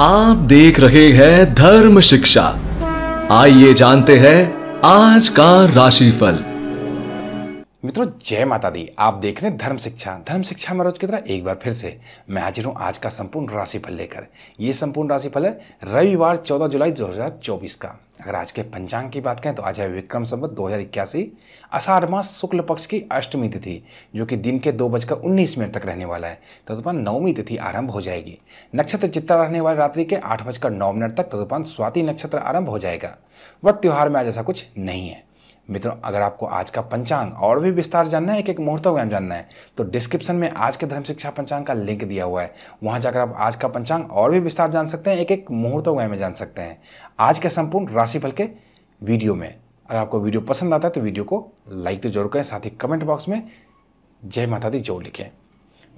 आप देख रहे हैं धर्म शिक्षा आइए जानते हैं आज का राशिफल मित्रों जय माता दी आप देख रहे हैं धर्म शिक्षा धर्म शिक्षा में रोज की तरह एक बार फिर से मैं हाजिर हूं आज का संपूर्ण राशिफल लेकर यह संपूर्ण राशिफल है रविवार 14 जुलाई 2024 का अगर आज के पंचांग की बात करें तो आज है विक्रम संवत दो हज़ार इक्यासी अषाढ़ मास शुक्ल पक्ष की अष्टमी तिथि जो कि दिन के दो बजकर उन्नीस मिनट तक रहने वाला है तदुपान नवमी तिथि आरंभ हो जाएगी नक्षत्र चित्ता रहने वाले रात्रि के आठ बजकर नौ मिनट तक तदुपान स्वाति नक्षत्र आरंभ हो जाएगा वह त्यौहार में आज ऐसा कुछ नहीं है मित्रों अगर आपको आज का पंचांग और भी विस्तार जानना है एक एक मुहूर्त व्यायाम जानना है तो डिस्क्रिप्शन में आज के धर्म शिक्षा पंचांग का लिंक दिया हुआ है वहां जाकर आप आज का पंचांग और भी विस्तार जान सकते हैं एक एक मुहूर्त व्यायाम में जान सकते हैं आज के संपूर्ण राशिफल के वीडियो में अगर आपको वीडियो पसंद आता है तो वीडियो को लाइक तो जरूर करें साथ ही कमेंट बॉक्स में जय माता दी जो लिखें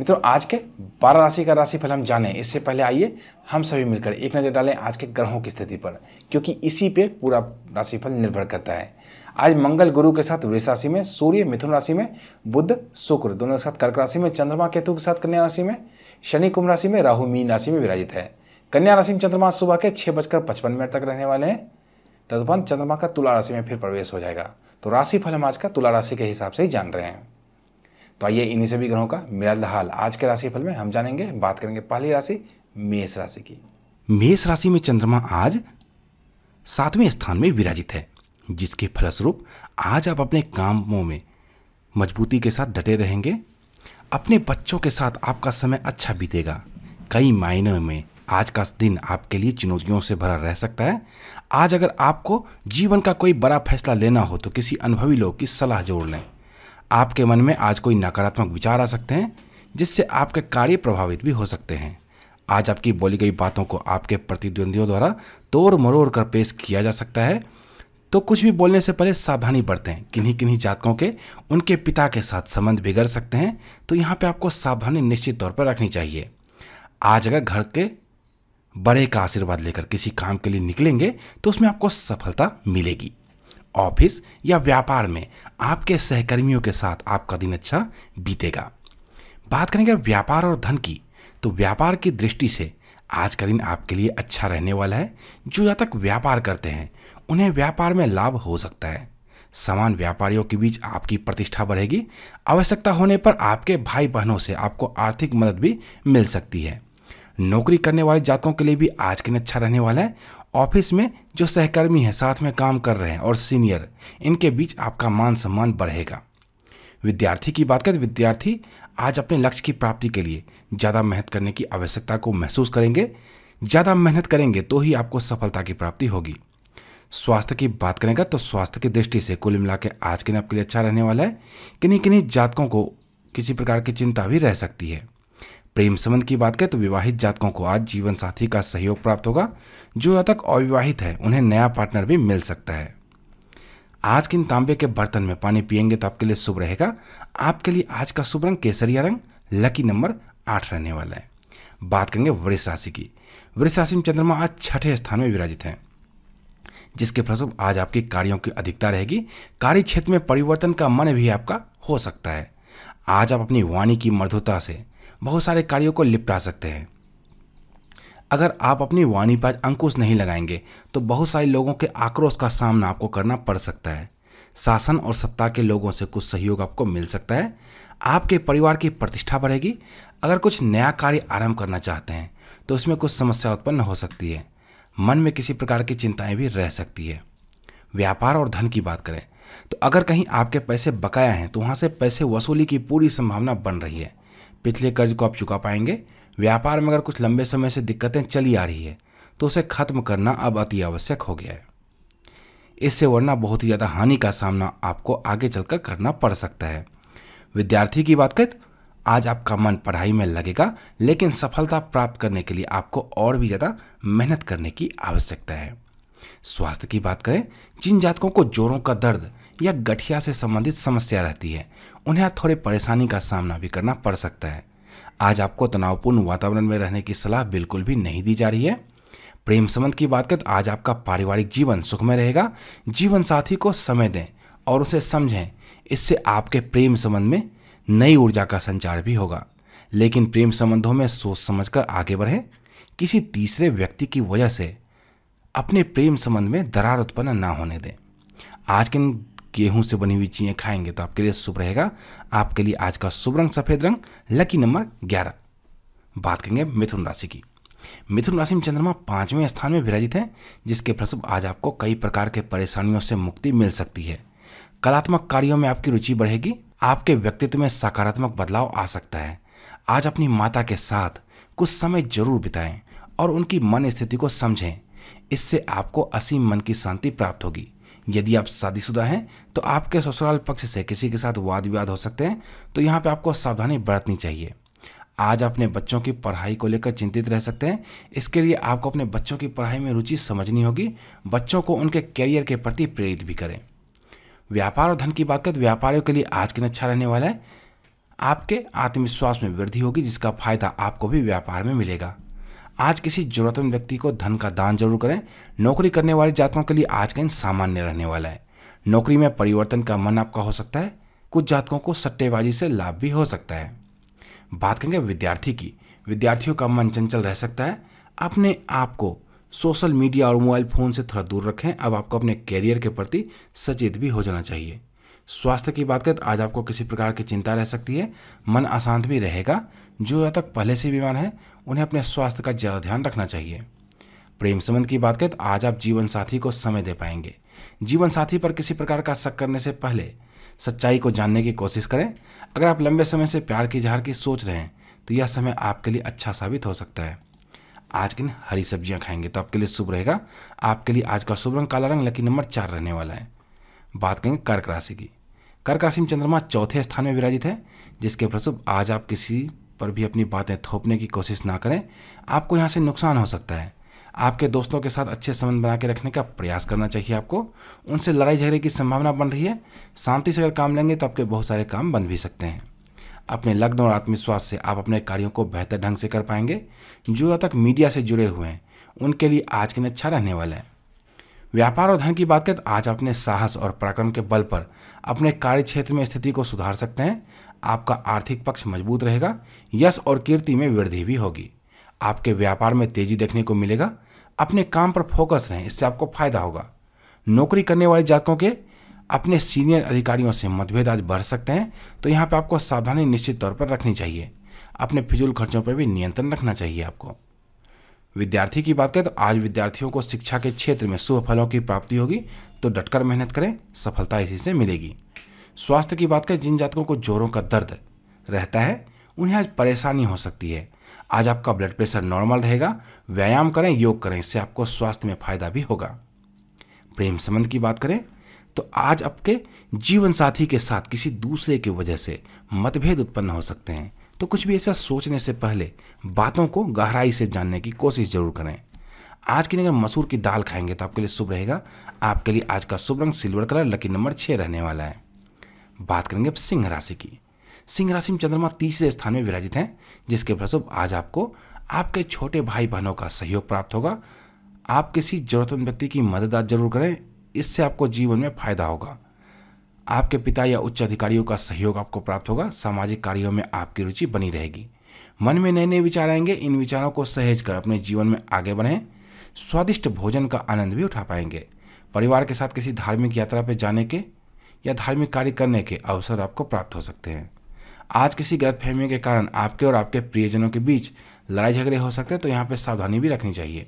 मित्रों आज के बारह राशि का राशिफल हम जानें इससे पहले आइए हम सभी मिलकर एक नज़र डालें आज के ग्रहों की स्थिति पर क्योंकि इसी पे पूरा राशिफल निर्भर करता है आज मंगल गुरु के साथ वृष राशि में सूर्य मिथुन राशि में बुद्ध शुक्र दोनों के साथ कर्क राशि में चंद्रमा केतु के साथ कन्या राशि में शनि कुंभ राशि में राहु मीन राशि में विराजित है कन्या राशि में चंद्रमा सुबह के छह बजकर पचपन मिनट तक रहने वाले हैं तदुपंत चंद्रमा का तुला राशि में फिर प्रवेश हो जाएगा तो राशि फल हम आज का तुला राशि के हिसाब से ही जान रहे हैं तो आइए इन्हीं सभी ग्रहों का मिला हाल आज के राशि फल में हम जानेंगे बात करेंगे पहली राशि मेष राशि की मेष राशि में चंद्रमा आज सातवें स्थान में विराजित है जिसके फलस्वरूप आज आप अपने कामों में मजबूती के साथ डटे रहेंगे अपने बच्चों के साथ आपका समय अच्छा बीतेगा कई मायने में आज का दिन आपके लिए चुनौतियों से भरा रह सकता है आज अगर आपको जीवन का कोई बड़ा फैसला लेना हो तो किसी अनुभवी लोग की सलाह जोड़ लें आपके मन में आज कोई नकारात्मक विचार आ सकते हैं जिससे आपके कार्य प्रभावित भी हो सकते हैं आज आपकी बोली गई बातों को आपके प्रतिद्वंदियों द्वारा तोड़ मरोड़ कर पेश किया जा सकता है तो कुछ भी बोलने से पहले सावधानी बरतें किन्हीं किन्हीं जातकों के उनके पिता के साथ संबंध बिगड़ सकते हैं तो यहाँ पे आपको सावधानी निश्चित तौर पर रखनी चाहिए आज अगर घर के बड़े का आशीर्वाद लेकर किसी काम के लिए निकलेंगे तो उसमें आपको सफलता मिलेगी ऑफिस या व्यापार में आपके सहकर्मियों के साथ आपका दिन अच्छा बीतेगा बात करेंगे व्यापार और धन की तो व्यापार की दृष्टि से आज का दिन आपके लिए अच्छा रहने वाला है जो जातक व्यापार करते हैं उन्हें व्यापार में लाभ हो सकता है समान व्यापारियों के बीच आपकी प्रतिष्ठा बढ़ेगी आवश्यकता होने पर आपके भाई बहनों से आपको आर्थिक मदद भी मिल सकती है नौकरी करने वाले जातकों के लिए भी आज के दिन अच्छा रहने वाला है ऑफिस में जो सहकर्मी हैं साथ में काम कर रहे हैं और सीनियर इनके बीच आपका मान सम्मान बढ़ेगा विद्यार्थी की बात करें तो विद्यार्थी आज अपने लक्ष्य की प्राप्ति के लिए ज़्यादा मेहनत करने की आवश्यकता को महसूस करेंगे ज़्यादा मेहनत करेंगे तो ही आपको सफलता की प्राप्ति होगी स्वास्थ्य की बात करेंगे तो स्वास्थ्य की दृष्टि से कुल मिला के आज के दिन आपके लिए अच्छा रहने वाला है किन्हीं किन्हीं जातकों को किसी प्रकार की चिंता भी रह सकती है प्रेम संबंध की बात करें तो विवाहित जातकों को आज जीवन साथी का सहयोग प्राप्त होगा जो जातक तक अविवाहित है उन्हें नया पार्टनर भी मिल सकता है आज किन तांबे के बर्तन में पानी पिएंगे तो आपके लिए शुभ रहेगा आपके लिए आज का शुभ रंग केसरिया रंग लकी नंबर आठ रहने वाला है बात करेंगे वृष राशि की वृष राशि में चंद्रमा आज छठे स्थान में विराजित हैं जिसके फलस्वरूप आज आपके कार्यों की अधिकता रहेगी कार्य क्षेत्र में परिवर्तन का मन भी आपका हो सकता है आज आप अपनी वाणी की मधुरता से बहुत सारे कार्यों को निपटा सकते हैं अगर आप अपनी वाणी पर अंकुश नहीं लगाएंगे तो बहुत सारे लोगों के आक्रोश का सामना आपको करना पड़ सकता है शासन और सत्ता के लोगों से कुछ सहयोग आपको मिल सकता है आपके परिवार की प्रतिष्ठा बढ़ेगी अगर कुछ नया कार्य आरंभ करना चाहते हैं तो उसमें कुछ समस्या उत्पन्न हो सकती है मन में किसी प्रकार की चिंताएं भी रह सकती है व्यापार और धन की बात करें तो अगर कहीं आपके पैसे बकाया हैं तो वहाँ से पैसे वसूली की पूरी संभावना बन रही है पिछले कर्ज को आप चुका पाएंगे व्यापार में अगर कुछ लंबे समय से दिक्कतें चली आ रही है तो उसे खत्म करना अब अति आवश्यक हो गया है इससे वरना बहुत ही ज़्यादा हानि का सामना आपको आगे चलकर करना पड़ सकता है विद्यार्थी की बात करें तो आज आपका मन पढ़ाई में लगेगा लेकिन सफलता प्राप्त करने के लिए आपको और भी ज़्यादा मेहनत करने की आवश्यकता है स्वास्थ्य की बात करें जिन जातकों को जोरों का दर्द या गठिया से संबंधित समस्या रहती है उन्हें थोड़े परेशानी का सामना भी करना पड़ सकता है आज आपको तनावपूर्ण वातावरण में रहने की सलाह बिल्कुल भी नहीं दी जा रही है प्रेम संबंध की बात करें तो आज आपका पारिवारिक जीवन सुखमय रहेगा जीवन साथी को समय दें और उसे समझें इससे आपके प्रेम संबंध में नई ऊर्जा का संचार भी होगा लेकिन प्रेम संबंधों में सोच समझकर आगे बढ़े किसी तीसरे व्यक्ति की वजह से अपने प्रेम संबंध में दरार उत्पन्न ना होने दें आज के गेहूं से बनी हुई चीज़ें खाएंगे तो आपके लिए शुभ रहेगा आपके लिए आज का शुभ रंग सफ़ेद रंग लकी नंबर ग्यारह बात करेंगे मिथुन राशि की मिथुन राशि में चंद्रमा पांचवें स्थान में विराजित है जिसके फलस्वरूप आज आपको कई प्रकार के परेशानियों से मुक्ति मिल सकती है कलात्मक कार्यों में आपकी रुचि बढ़ेगी आपके व्यक्तित्व में सकारात्मक बदलाव आ सकता है आज अपनी माता के साथ कुछ समय जरूर बिताएं और उनकी मन स्थिति को समझें इससे आपको असीम मन की शांति प्राप्त होगी यदि आप शादीशुदा हैं तो आपके ससुराल पक्ष से किसी के साथ वाद विवाद हो सकते हैं तो यहाँ पे आपको सावधानी बरतनी चाहिए आज अपने बच्चों की पढ़ाई को लेकर चिंतित रह सकते हैं इसके लिए आपको अपने बच्चों की पढ़ाई में रुचि समझनी होगी बच्चों को उनके कैरियर के प्रति प्रेरित भी करें व्यापार और धन की बात करें तो व्यापारियों के लिए आज के दिन अच्छा रहने वाला है आपके आत्मविश्वास में वृद्धि होगी जिसका फायदा आपको भी व्यापार में मिलेगा आज किसी जरूरतमंद व्यक्ति को धन का दान जरूर करें नौकरी करने वाले जातकों के लिए आज का दिन सामान्य रहने वाला है नौकरी में परिवर्तन का मन आपका हो सकता है कुछ जातकों को सट्टेबाजी से लाभ भी हो सकता है बात करेंगे विद्यार्थी की विद्यार्थियों का मन चंचल रह सकता है अपने आप को सोशल मीडिया और मोबाइल फ़ोन से थोड़ा दूर रखें अब आपको अपने कैरियर के प्रति सचेत भी हो जाना चाहिए स्वास्थ्य की बात करें तो आज आपको किसी प्रकार की चिंता रह सकती है मन अशांत भी रहेगा जो अब तक पहले से बीमार हैं उन्हें अपने स्वास्थ्य का ज़्यादा ध्यान रखना चाहिए प्रेम संबंध की बात करें तो आज आप जीवन साथी को समय दे पाएंगे जीवन साथी पर किसी प्रकार का शक करने से पहले सच्चाई को जानने की कोशिश करें अगर आप लंबे समय से प्यार की इजहार की सोच रहे हैं तो यह समय आपके लिए अच्छा साबित हो सकता है आज के दिन हरी सब्जियां खाएंगे तो आपके लिए शुभ रहेगा आपके लिए आज का शुभ रंग काला रंग लकी नंबर चार रहने वाला है बात करेंगे कर्क राशि की कर्क राशि में चंद्रमा चौथे स्थान में विराजित है जिसके फलस्वरूप आज आप किसी पर भी अपनी बातें थोपने की कोशिश ना करें आपको यहाँ से नुकसान हो सकता है आपके दोस्तों के साथ अच्छे संबंध बना के रखने का प्रयास करना चाहिए आपको उनसे लड़ाई झगड़े की संभावना बन रही है शांति से अगर काम लेंगे तो आपके बहुत सारे काम बन भी सकते हैं अपने लग्न और आत्मविश्वास से आप अपने कार्यों को बेहतर ढंग से कर पाएंगे जो अब तक मीडिया से जुड़े हुए हैं उनके लिए आज के दिन अच्छा रहने वाला है व्यापार और धन की बात करें तो आज अपने साहस और पराक्रम के बल पर अपने कार्य क्षेत्र में स्थिति को सुधार सकते हैं आपका आर्थिक पक्ष मजबूत रहेगा यश और कीर्ति में वृद्धि भी होगी आपके व्यापार में तेजी देखने को मिलेगा अपने काम पर फोकस रहें इससे आपको फायदा होगा नौकरी करने वाले जातकों के अपने सीनियर अधिकारियों से मतभेद आज बढ़ सकते हैं तो यहाँ पे आपको सावधानी निश्चित तौर पर रखनी चाहिए अपने फिजूल खर्चों पर भी नियंत्रण रखना चाहिए आपको विद्यार्थी की बात करें तो आज विद्यार्थियों को शिक्षा के क्षेत्र में शुभ फलों की प्राप्ति होगी तो डटकर मेहनत करें सफलता इसी से मिलेगी स्वास्थ्य की बात करें जिन जातकों को जोरों का दर्द रहता है उन्हें आज परेशानी हो सकती है आज आपका ब्लड प्रेशर नॉर्मल रहेगा व्यायाम करें योग करें इससे आपको स्वास्थ्य में फायदा भी होगा प्रेम संबंध की बात करें तो आज आपके जीवन साथी के साथ किसी दूसरे की वजह से मतभेद उत्पन्न हो सकते हैं तो कुछ भी ऐसा सोचने से पहले बातों को गहराई से जानने की कोशिश जरूर करें आज की अगर मसूर की दाल खाएंगे तो आपके लिए शुभ रहेगा आपके लिए आज का शुभ रंग सिल्वर कलर लकी नंबर छः रहने वाला है बात करेंगे अब सिंह राशि की सिंह राशि में चंद्रमा तीसरे स्थान में विराजित हैं जिसके फलस्वरूप आज आपको आपके छोटे भाई बहनों का सहयोग प्राप्त होगा आप किसी जरूरतमंद व्यक्ति की मदद आज जरूर करें इससे आपको जीवन में फायदा होगा आपके पिता या उच्च अधिकारियों का सहयोग आपको प्राप्त होगा सामाजिक कार्यों में आपकी रुचि बनी रहेगी मन में नए नए विचार आएंगे इन विचारों को सहेज कर अपने जीवन में आगे बढ़ें स्वादिष्ट भोजन का आनंद भी उठा पाएंगे परिवार के साथ किसी धार्मिक यात्रा पर जाने के या धार्मिक कार्य करने के अवसर आपको प्राप्त हो सकते हैं आज किसी गलतफहमी के कारण आपके और आपके प्रियजनों के बीच लड़ाई झगड़े हो सकते हैं तो यहाँ पर सावधानी भी रखनी चाहिए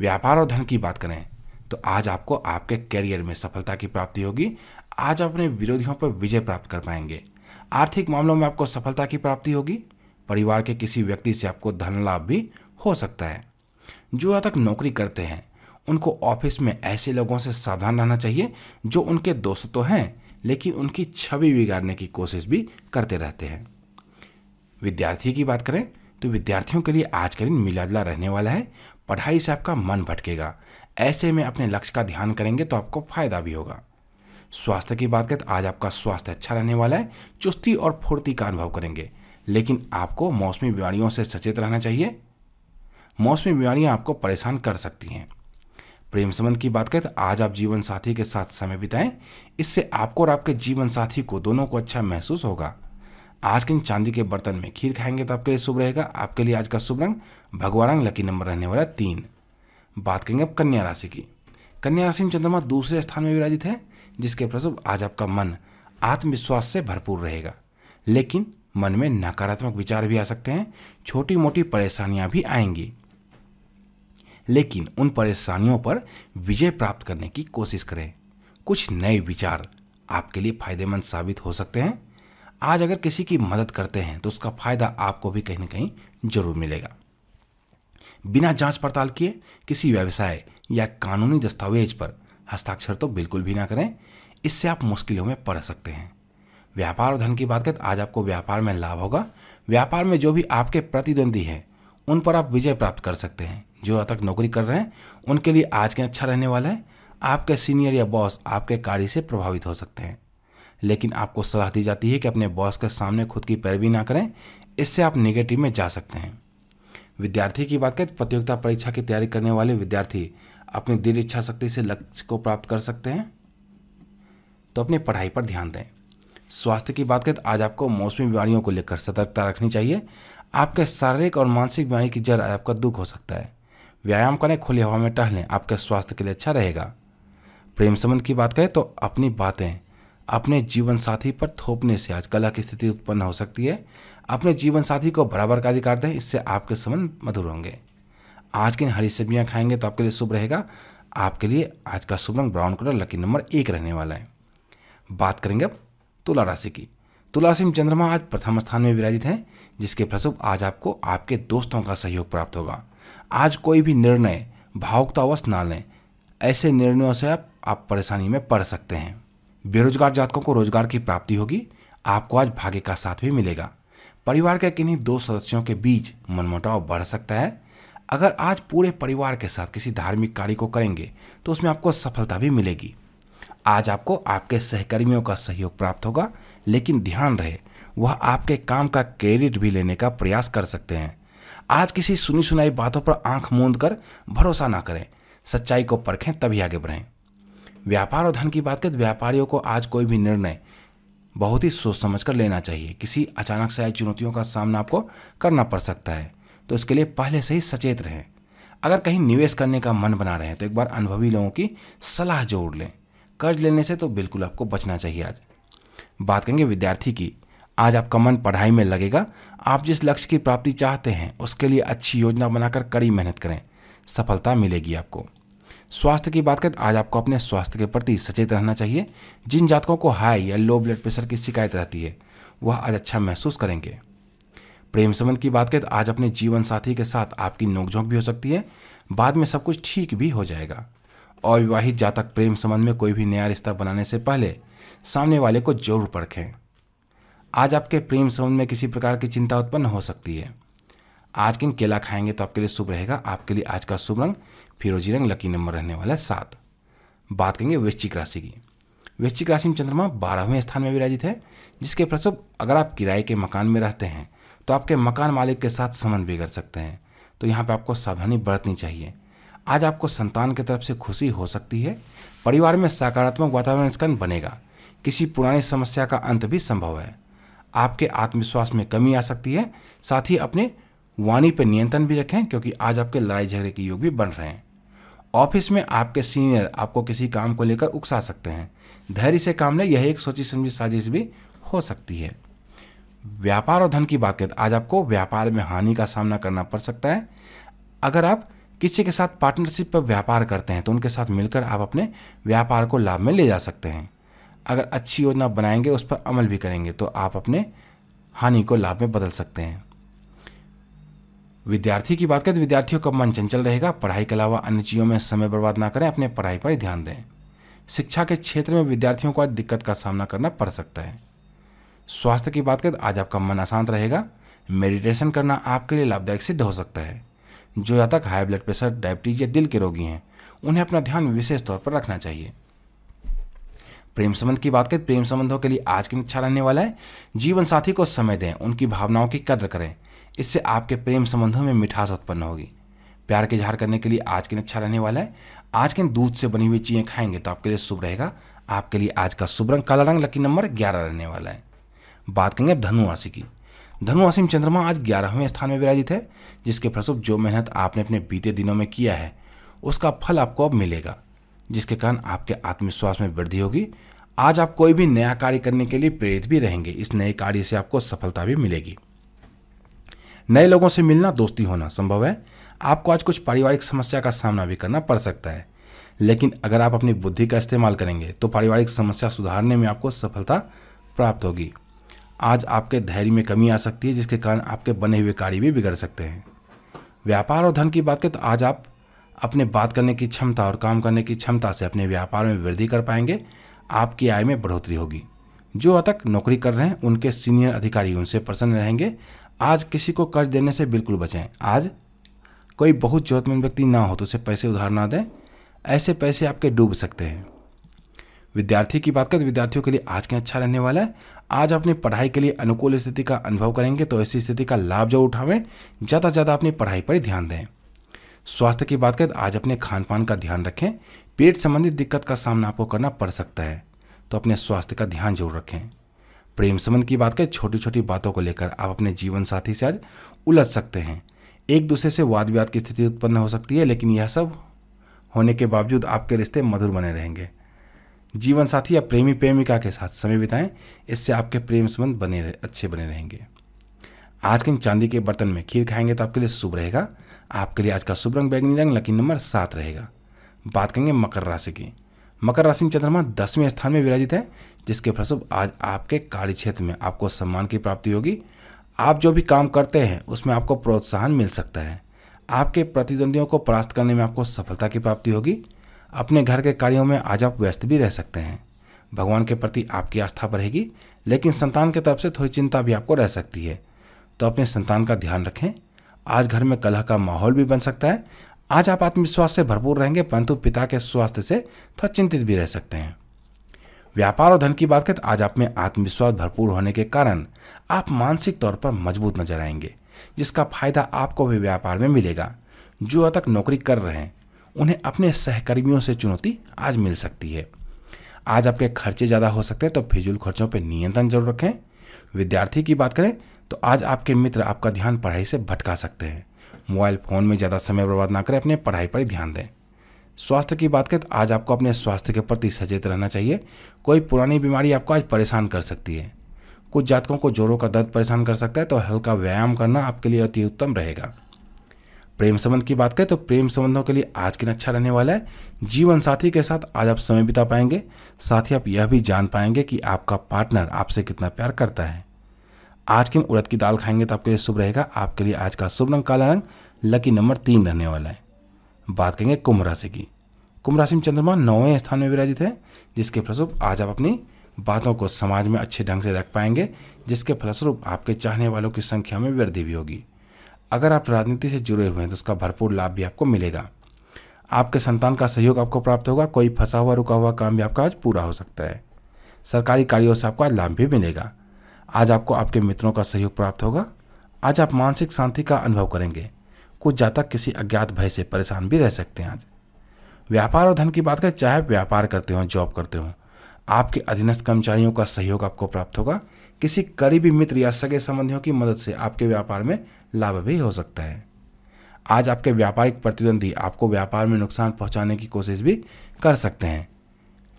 व्यापार और धन की बात करें तो आज आपको आपके करियर में सफलता की प्राप्ति होगी आज आप अपने विरोधियों पर विजय प्राप्त कर पाएंगे आर्थिक मामलों में आपको सफलता की प्राप्ति होगी परिवार के किसी व्यक्ति से आपको धन लाभ भी हो सकता है जो यहाँ तक नौकरी करते हैं उनको ऑफिस में ऐसे लोगों से सावधान रहना चाहिए जो उनके दोस्त तो हैं लेकिन उनकी छवि बिगाड़ने की कोशिश भी करते रहते हैं विद्यार्थी की बात करें तो विद्यार्थियों के लिए आज का दिन मिलाजुला रहने वाला है पढ़ाई से आपका मन भटकेगा ऐसे में अपने लक्ष्य का ध्यान करेंगे तो आपको फायदा भी होगा स्वास्थ्य की बात करें तो आज आपका स्वास्थ्य अच्छा रहने वाला है चुस्ती और फुर्ती का अनुभव करेंगे लेकिन आपको मौसमी बीमारियों से सचेत रहना चाहिए मौसमी बीमारियां आपको परेशान कर सकती हैं प्रेम संबंध की बात करें तो आज आप जीवन साथी के साथ समय बिताएं इससे आपको और आपके जीवन साथी को दोनों को अच्छा महसूस होगा आज के चांदी के बर्तन में खीर खाएंगे तो आपके लिए शुभ रहेगा आपके लिए आज का शुभ रंग भगवा रंग लकी नंबर रहने वाला तीन बात करेंगे अब कन्या राशि की कन्या राशि में चंद्रमा दूसरे स्थान में विराजित है जिसके प्रसुभ आज आपका मन आत्मविश्वास से भरपूर रहेगा लेकिन मन में नकारात्मक विचार भी आ सकते हैं छोटी मोटी परेशानियां भी आएंगी लेकिन उन परेशानियों पर विजय प्राप्त करने की कोशिश करें कुछ नए विचार आपके लिए फायदेमंद साबित हो सकते हैं आज अगर किसी की मदद करते हैं तो उसका फायदा आपको भी कहीं ना कहीं जरूर मिलेगा बिना जांच पड़ताल किए किसी व्यवसाय या कानूनी दस्तावेज पर हस्ताक्षर तो बिल्कुल भी ना करें इससे आप मुश्किलों में पड़ सकते हैं व्यापार और धन की बात करें तो आज आपको व्यापार में लाभ होगा व्यापार में जो भी आपके प्रतिद्वंदी हैं उन पर आप विजय प्राप्त कर सकते हैं जो अब तक नौकरी कर रहे हैं उनके लिए आज के अच्छा रहने वाला है आपके सीनियर या बॉस आपके कार्य से प्रभावित हो सकते हैं लेकिन आपको सलाह दी जाती है कि अपने बॉस के सामने खुद की पैरवी ना करें इससे आप निगेटिव में जा सकते हैं विद्यार्थी की बात करें प्रतियोगिता परीक्षा की तैयारी करने वाले विद्यार्थी अपनी दृढ़ इच्छा शक्ति से लक्ष्य को प्राप्त कर सकते हैं तो अपनी पढ़ाई पर ध्यान दें स्वास्थ्य की बात करें तो आज आपको मौसमी बीमारियों को लेकर सतर्कता रखनी चाहिए आपके शारीरिक और मानसिक बीमारी की जड़ आपका दुख हो सकता है व्यायाम करें खुली हवा में टहलें आपके स्वास्थ्य के लिए अच्छा रहेगा प्रेम संबंध की बात करें तो अपनी बातें अपने जीवन साथी पर थोपने से आज कला की स्थिति उत्पन्न हो सकती है अपने जीवन साथी को बराबर का अधिकार दें इससे आपके संबंध मधुर होंगे आज की हरी सब्जियाँ खाएंगे तो आपके लिए शुभ रहेगा आपके लिए आज का शुभ रंग ब्राउन कलर लकी नंबर एक रहने वाला है बात करेंगे अब तुला राशि की तुला राशि में चंद्रमा आज प्रथम स्थान में विराजित हैं जिसके फलस्वरूप आज आपको आपके दोस्तों का सहयोग प्राप्त होगा आज कोई भी निर्णय भावुकतावश ना लें ऐसे निर्णयों से आप, आप परेशानी में पड़ सकते हैं बेरोजगार जातकों को रोजगार की प्राप्ति होगी आपको आज भाग्य का साथ भी मिलेगा परिवार के किन्हीं दो सदस्यों के बीच मनमुटाव बढ़ सकता है अगर आज पूरे परिवार के साथ किसी धार्मिक कार्य को करेंगे तो उसमें आपको सफलता भी मिलेगी आज आपको आपके सहकर्मियों का सहयोग प्राप्त होगा लेकिन ध्यान रहे वह आपके काम का क्रेडिट भी लेने का प्रयास कर सकते हैं आज किसी सुनी सुनाई बातों पर आंख मूंद कर भरोसा ना करें सच्चाई को परखें तभी आगे बढ़ें व्यापार और धन की बात करें तो व्यापारियों को आज कोई भी निर्णय बहुत ही सोच समझ कर लेना चाहिए किसी अचानक से आई चुनौतियों का सामना आपको करना पड़ सकता है तो इसके लिए पहले से ही सचेत रहें अगर कहीं निवेश करने का मन बना रहे हैं तो एक बार अनुभवी लोगों की सलाह जोड़ लें कर्ज लेने से तो बिल्कुल आपको बचना चाहिए आज बात करेंगे विद्यार्थी की आज आपका मन पढ़ाई में लगेगा आप जिस लक्ष्य की प्राप्ति चाहते हैं उसके लिए अच्छी योजना बनाकर कड़ी मेहनत करें सफलता मिलेगी आपको स्वास्थ्य की बात करें तो आज आपको अपने स्वास्थ्य के प्रति सचेत रहना चाहिए जिन जातकों को हाई या लो ब्लड प्रेशर की शिकायत रहती है वह आज अच्छा महसूस करेंगे प्रेम संबंध की बात करें तो आज अपने जीवन साथी के साथ आपकी नोकझोंक भी हो सकती है बाद में सब कुछ ठीक भी हो जाएगा अविवाहित जातक प्रेम संबंध में कोई भी नया रिश्ता बनाने से पहले सामने वाले को जरूर परखें आज आपके प्रेम संबंध में किसी प्रकार की चिंता उत्पन्न हो सकती है आज किन केला खाएंगे तो आपके लिए शुभ रहेगा आपके लिए आज का शुभ रंग फिरोजी रंग लकी नंबर रहने वाला है सात बात करेंगे वृश्चिक राशि की वृश्चिक राशि में चंद्रमा बारहवें स्थान में विराजित है जिसके प्रसव अगर आप किराए के मकान में रहते हैं तो आपके मकान मालिक के साथ समन भी कर सकते हैं तो यहाँ पर आपको सावधानी बरतनी चाहिए आज आपको संतान की तरफ से खुशी हो सकती है परिवार में सकारात्मक वातावरण स्कन बनेगा किसी पुरानी समस्या का अंत भी संभव है आपके आत्मविश्वास में कमी आ सकती है साथ ही अपने वाणी पर नियंत्रण भी रखें क्योंकि आज आपके लड़ाई झगड़े के योग भी बन रहे हैं ऑफिस में आपके सीनियर आपको किसी काम को लेकर उकसा सकते हैं धैर्य से काम लें यह एक सोची समझी साजिश भी हो सकती है व्यापार और धन की बात करें आज आपको व्यापार में हानि का सामना करना पड़ सकता है अगर आप किसी के साथ पार्टनरशिप पर व्यापार करते हैं तो उनके साथ मिलकर आप अपने व्यापार को लाभ में ले जा सकते हैं अगर अच्छी योजना बनाएंगे उस पर अमल भी करेंगे तो आप अपने हानि को लाभ में बदल सकते हैं विद्यार्थी की बात करें तो विद्यार्थियों का मन चंचल रहेगा पढ़ाई के अलावा अन्य चीज़ों में समय बर्बाद ना करें अपने पढ़ाई पर ध्यान दें शिक्षा के क्षेत्र में विद्यार्थियों को आज दिक्कत का सामना करना पड़ सकता है स्वास्थ्य की बात करें तो आज आपका मन अशांत रहेगा मेडिटेशन करना आपके लिए लाभदायक सिद्ध हो सकता है जो तक हाई ब्लड प्रेशर डायबिटीज या दिल के रोगी हैं उन्हें अपना ध्यान विशेष तौर पर रखना चाहिए प्रेम संबंध की बात करें तो प्रेम संबंधों के लिए आज की अच्छा रहने वाला है जीवन साथी को समय दें उनकी भावनाओं की कदर करें इससे आपके प्रेम संबंधों में मिठास उत्पन्न होगी प्यार के इजहार करने के लिए आज के दिन अच्छा रहने वाला है आज के दिन दूध से बनी हुई चीज़ें खाएंगे तो आपके लिए शुभ रहेगा आपके लिए आज का शुभ रंग काला रंग लकी नंबर ग्यारह रहने वाला है बात करेंगे अब धनुराशि की धनुराशि में चंद्रमा आज ग्यारहवें स्थान में विराजित है जिसके फलस्वरूप जो मेहनत आपने अपने बीते दिनों में किया है उसका फल आपको अब मिलेगा जिसके कारण आपके आत्मविश्वास में वृद्धि होगी आज आप कोई भी नया कार्य करने के लिए प्रेरित भी रहेंगे इस नए कार्य से आपको सफलता भी मिलेगी नए लोगों से मिलना दोस्ती होना संभव है आपको आज कुछ पारिवारिक समस्या का सामना भी करना पड़ सकता है लेकिन अगर आप अपनी बुद्धि का इस्तेमाल करेंगे तो पारिवारिक समस्या सुधारने में आपको सफलता प्राप्त होगी आज आपके धैर्य में कमी आ सकती है जिसके कारण आपके बने हुए कार्य भी बिगड़ सकते हैं व्यापार और धन की बात करें तो आज आप अपने बात करने की क्षमता और काम करने की क्षमता से अपने व्यापार में वृद्धि कर पाएंगे आपकी आय में बढ़ोतरी होगी जो अब तक नौकरी कर रहे हैं उनके सीनियर अधिकारी उनसे प्रसन्न रहेंगे आज किसी को कर्ज देने से बिल्कुल बचें आज कोई बहुत जरूरतमंद व्यक्ति ना हो तो उसे पैसे उधार ना दें ऐसे पैसे आपके डूब सकते हैं विद्यार्थी की बात करें तो विद्यार्थियों के लिए आज क्या अच्छा रहने वाला है आज अपनी पढ़ाई के लिए अनुकूल स्थिति का अनुभव करेंगे तो ऐसी स्थिति का लाभ जरूर उठावें ज़्यादा से ज़्यादा अपनी पढ़ाई पर ध्यान दें स्वास्थ्य की बात करें तो आज अपने खान पान का ध्यान रखें पेट संबंधित दिक्कत का सामना आपको करना पड़ सकता है तो अपने स्वास्थ्य का ध्यान जरूर रखें प्रेम संबंध की बात करें छोटी छोटी बातों को लेकर आप अपने जीवन साथी से आज उलझ सकते हैं एक दूसरे से वाद विवाद की स्थिति उत्पन्न हो सकती है लेकिन यह सब होने के बावजूद आपके रिश्ते मधुर बने रहेंगे जीवन साथी या प्रेमी प्रेमिका के साथ समय बिताएं इससे आपके प्रेम संबंध बने रहे, अच्छे बने रहेंगे आज के चांदी के बर्तन में खीर खाएंगे तो आपके लिए शुभ रहेगा आपके लिए आज का शुभ रंग बैगनी रंग लकी नंबर सात रहेगा बात करेंगे मकर राशि की मकर राशि में चंद्रमा दसवें स्थान में विराजित है जिसके फलस्वरूप आज आपके कार्य क्षेत्र में आपको सम्मान की प्राप्ति होगी आप जो भी काम करते हैं उसमें आपको प्रोत्साहन मिल सकता है आपके प्रतिद्वंदियों को परास्त करने में आपको सफलता की प्राप्ति होगी अपने घर के कार्यों में आज आप व्यस्त भी रह सकते हैं भगवान के प्रति आपकी आस्था बढ़ेगी लेकिन संतान की तरफ से थोड़ी चिंता भी आपको रह सकती है तो अपने संतान का ध्यान रखें आज घर में कलह का माहौल भी बन सकता है आज आप आत्मविश्वास से भरपूर रहेंगे परंतु पिता के स्वास्थ्य से थोड़ा चिंतित भी रह सकते हैं व्यापार और धन की बात करें तो आज आप में आत्मविश्वास भरपूर होने के कारण आप मानसिक तौर पर मजबूत नजर आएंगे जिसका फायदा आपको भी व्यापार में मिलेगा जो तक नौकरी कर रहे हैं उन्हें अपने सहकर्मियों से चुनौती आज मिल सकती है आज आपके खर्चे ज़्यादा हो सकते हैं तो फिजूल खर्चों पर नियंत्रण जरूर रखें विद्यार्थी की बात करें तो आज आपके मित्र आपका ध्यान पढ़ाई से भटका सकते हैं मोबाइल फ़ोन में ज़्यादा समय बर्बाद ना करें अपने पढ़ाई पर ध्यान दें स्वास्थ्य की बात करें तो आज आपको अपने स्वास्थ्य के प्रति सचेत रहना चाहिए कोई पुरानी बीमारी आपको आज परेशान कर सकती है कुछ जातकों को जोरों का दर्द परेशान कर सकता है तो हल्का व्यायाम करना आपके लिए अति उत्तम रहेगा प्रेम संबंध की बात करें तो प्रेम संबंधों के लिए आज के दिन अच्छा रहने वाला है जीवन साथी के साथ आज आप समय बिता पाएंगे साथ ही आप यह भी जान पाएंगे कि आपका पार्टनर आपसे कितना प्यार करता है आज के दिन उड़द की दाल खाएंगे तो आपके लिए शुभ रहेगा आपके लिए आज का शुभ रंग काला रंग लकी नंबर तीन रहने वाला है बात करेंगे कुंभ राशि की कुंभ राशि में चंद्रमा नौवें स्थान में विराजित है जिसके फलस्वरूप आज आप अपनी बातों को समाज में अच्छे ढंग से रख पाएंगे जिसके फलस्वरूप आपके चाहने वालों की संख्या में वृद्धि भी होगी अगर आप राजनीति से जुड़े हुए हैं तो उसका भरपूर लाभ भी आपको मिलेगा आपके संतान का सहयोग आपको प्राप्त होगा कोई फंसा हुआ रुका हुआ काम भी आपका आज पूरा हो सकता है सरकारी कार्यों से आपको आज लाभ भी मिलेगा आज आपको आपके मित्रों का सहयोग प्राप्त होगा आज आप मानसिक शांति का अनुभव करेंगे कुछ जातक किसी अज्ञात भय से परेशान भी रह सकते हैं आज व्यापार और धन की बात करें चाहे व्यापार करते हों जॉब करते हों आपके अधीनस्थ कर्मचारियों का सहयोग आपको प्राप्त होगा किसी करीबी मित्र या सगे संबंधियों की मदद से आपके व्यापार में लाभ भी हो सकता है आज आपके व्यापारिक प्रतिद्वंदी आपको व्यापार में नुकसान पहुंचाने की कोशिश भी कर सकते हैं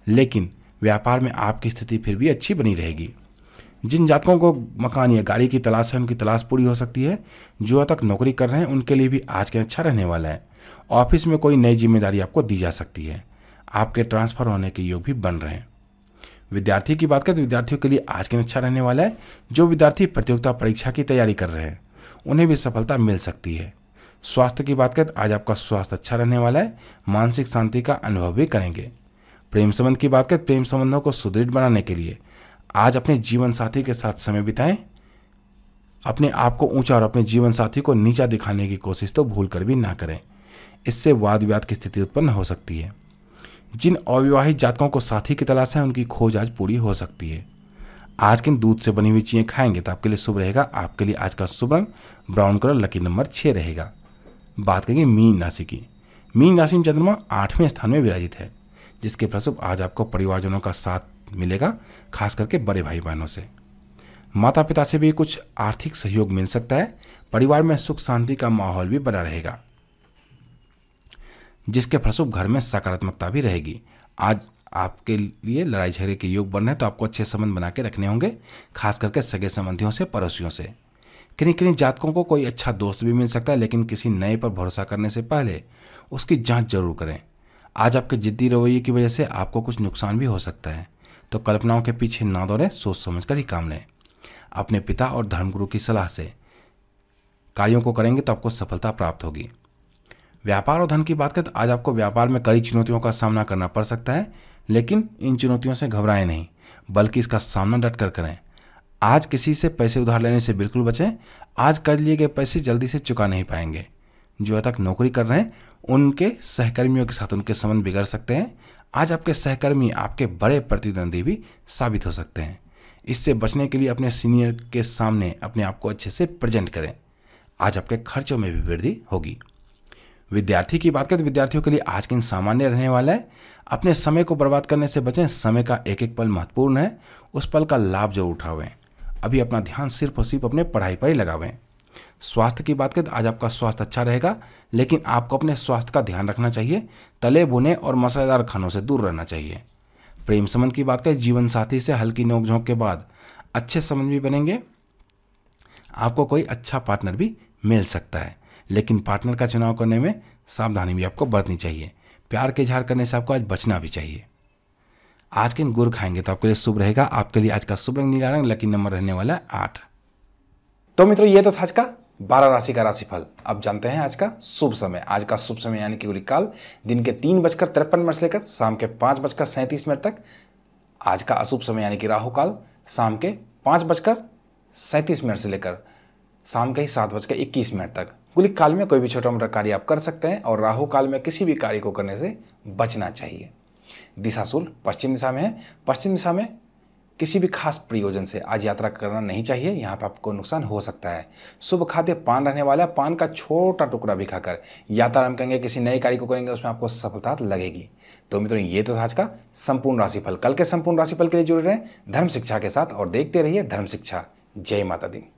लेकिन व्यापार में आपकी स्थिति फिर भी अच्छी बनी रहेगी जिन जातकों को मकान या गाड़ी की तलाश है उनकी तलाश पूरी हो सकती है जो तक नौकरी कर रहे हैं उनके लिए भी आज के अच्छा रहने वाला है ऑफिस में कोई नई जिम्मेदारी आपको दी जा सकती है आपके ट्रांसफर होने के योग भी बन रहे हैं विद्यार्थी की बात करें तो विद्यार्थियों के लिए आज के दिन अच्छा रहने वाला है जो विद्यार्थी प्रतियोगिता परीक्षा की तैयारी कर रहे हैं उन्हें भी सफलता मिल सकती है स्वास्थ्य की बात करें तो आज आपका स्वास्थ्य अच्छा रहने वाला है मानसिक शांति का अनुभव भी करेंगे प्रेम संबंध की बात करें तो प्रेम संबंधों को सुदृढ़ बनाने के लिए आज अपने जीवन साथी के साथ समय बिताएं अपने आप को ऊंचा और अपने जीवन साथी को नीचा दिखाने की कोशिश तो भूल कर भी ना करें इससे वाद विवाद की स्थिति उत्पन्न हो सकती है जिन अविवाहित जातकों को साथी की तलाश है उनकी खोज आज पूरी हो सकती है आज किन दूध से बनी हुई चीज़ें खाएंगे तो आपके लिए शुभ रहेगा आपके लिए आज का शुभ रंग ब्राउन कलर लकी नंबर छः रहेगा बात करेंगे मीन राशि की मीन राशि में चंद्रमा आठवें स्थान में विराजित है जिसके फलस्वरूप आज आपको परिवारजनों का साथ मिलेगा खास करके बड़े भाई बहनों से माता पिता से भी कुछ आर्थिक सहयोग मिल सकता है परिवार में सुख शांति का माहौल भी बना रहेगा जिसके फलस्वरूप घर में सकारात्मकता भी रहेगी आज आपके लिए लड़ाई झगड़े के योग बन रहे हैं तो आपको अच्छे संबंध बना के रखने होंगे खास करके सगे संबंधियों से पड़ोसियों से किन्हीं किन्हीं जातकों को कोई अच्छा दोस्त भी मिल सकता है लेकिन किसी नए पर भरोसा करने से पहले उसकी जांच जरूर करें आज आपके जिद्दी रवैये की वजह से आपको कुछ नुकसान भी हो सकता है तो कल्पनाओं के पीछे ना दौड़ें सोच समझ कर ही काम लें अपने पिता और धर्मगुरु की सलाह से कार्यों को करेंगे तो आपको सफलता प्राप्त होगी व्यापार और धन की बात करें तो आज आपको व्यापार में कड़ी चुनौतियों का सामना करना पड़ सकता है लेकिन इन चुनौतियों से घबराएं नहीं बल्कि इसका सामना डट कर करें आज किसी से पैसे उधार लेने से बिल्कुल बचें आज कर लिए गए पैसे जल्दी से चुका नहीं पाएंगे जो तक नौकरी कर रहे हैं उनके सहकर्मियों के साथ उनके संबंध बिगड़ सकते हैं आज आपके सहकर्मी आपके बड़े प्रतिद्वंदी भी साबित हो सकते हैं इससे बचने के लिए अपने सीनियर के सामने अपने आप को अच्छे से प्रेजेंट करें आज आपके खर्चों में भी वृद्धि होगी विद्यार्थी की बात करें तो विद्यार्थियों के लिए आज के दिन सामान्य रहने वाला है अपने समय को बर्बाद करने से बचें समय का एक एक पल महत्वपूर्ण है उस पल का लाभ जरूर उठावें अभी अपना ध्यान सिर्फ और सिर्फ अपने पढ़ाई पर ही लगावें स्वास्थ्य की बात करें तो आज आपका स्वास्थ्य अच्छा रहेगा लेकिन आपको अपने स्वास्थ्य का ध्यान रखना चाहिए तले बुने और मसालेदार खानों से दूर रहना चाहिए प्रेम संबंध की बात करें जीवन साथी से हल्की नोकझोंक के बाद अच्छे संबंध भी बनेंगे आपको कोई अच्छा पार्टनर भी मिल सकता है लेकिन पार्टनर का चुनाव करने में सावधानी भी आपको बरतनी चाहिए प्यार के झार करने से आपको आज बचना भी चाहिए आज के दिन गुड़ खाएंगे तो आपके लिए शुभ रहेगा आपके लिए आज का शुभ रंग नीला रंग लकी नंबर रहने वाला है आठ तो मित्रों ये तो था आज का बारह राशि का राशिफल अब जानते हैं आज का शुभ समय आज का शुभ समय यानी कि काल दिन के तीन बजकर तिरपन मिनट से लेकर शाम के पाँच बजकर सैंतीस मिनट तक आज का अशुभ समय यानी कि राहुकाल शाम के पाँच बजकर सैंतीस मिनट से लेकर शाम के ही सात बजकर इक्कीस मिनट तक गुलिक काल में कोई भी छोटा मोटा कार्य आप कर सकते हैं और राहु काल में किसी भी कार्य को करने से बचना चाहिए दिशाशूल पश्चिम दिशा में है पश्चिम दिशा में किसी भी खास प्रयोजन से आज यात्रा करना नहीं चाहिए यहाँ पर आपको नुकसान हो सकता है शुभ खाद्य पान रहने वाला पान का छोटा टुकड़ा भी खाकर यात्रा हम करेंगे किसी नए कार्य को करेंगे उसमें आपको सफलता लगेगी तो मित्रों ये तो आज का संपूर्ण राशिफल कल के संपूर्ण राशिफल के लिए जुड़े रहें धर्म शिक्षा के साथ और देखते रहिए धर्म शिक्षा जय माता दी